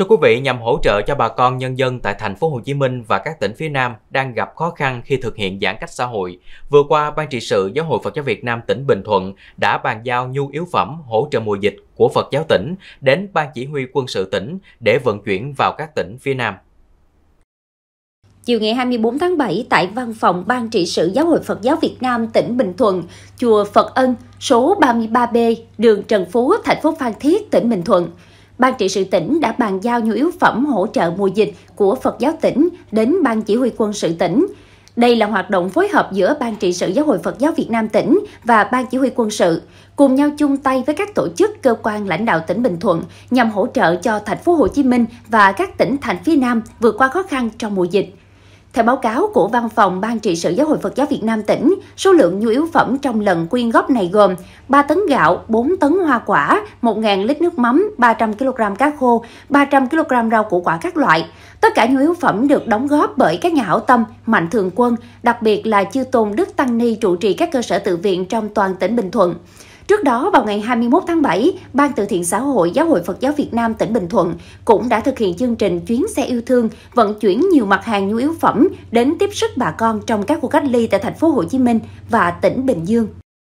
Thưa quý vị, nhằm hỗ trợ cho bà con nhân dân tại thành phố Hồ Chí Minh và các tỉnh phía Nam đang gặp khó khăn khi thực hiện giãn cách xã hội, vừa qua Ban trị sự Giáo hội Phật giáo Việt Nam tỉnh Bình Thuận đã bàn giao nhu yếu phẩm hỗ trợ mùa dịch của Phật giáo tỉnh đến Ban chỉ huy quân sự tỉnh để vận chuyển vào các tỉnh phía Nam. Chiều ngày 24 tháng 7 tại văn phòng Ban trị sự Giáo hội Phật giáo Việt Nam tỉnh Bình Thuận, chùa Phật Ân số 33B, đường Trần Phú, thành phố Phan Thiết, tỉnh Bình Thuận, Ban trị sự tỉnh đã bàn giao nhu yếu phẩm hỗ trợ mùa dịch của Phật giáo tỉnh đến Ban chỉ huy quân sự tỉnh. Đây là hoạt động phối hợp giữa Ban trị sự Giáo hội Phật giáo Việt Nam tỉnh và Ban chỉ huy quân sự, cùng nhau chung tay với các tổ chức, cơ quan lãnh đạo tỉnh Bình Thuận nhằm hỗ trợ cho thành phố Hồ Chí Minh và các tỉnh thành phía Nam vượt qua khó khăn trong mùa dịch. Theo báo cáo của Văn phòng Ban trị sự Giáo hội Phật giáo Việt Nam tỉnh, số lượng nhu yếu phẩm trong lần quyên góp này gồm 3 tấn gạo, 4 tấn hoa quả, 1.000 lít nước mắm, 300 kg cá khô, 300 kg rau củ quả các loại. Tất cả nhu yếu phẩm được đóng góp bởi các nhà hảo tâm, mạnh thường quân, đặc biệt là chư tôn Đức Tăng Ni trụ trì các cơ sở tự viện trong toàn tỉnh Bình Thuận. Trước đó, vào ngày 21 tháng 7, Ban từ thiện xã hội Giáo hội Phật giáo Việt Nam tỉnh Bình Thuận cũng đã thực hiện chương trình chuyến xe yêu thương vận chuyển nhiều mặt hàng nhu yếu phẩm đến tiếp sức bà con trong các khu cách ly tại thành phố Hồ Chí Minh và tỉnh Bình Dương.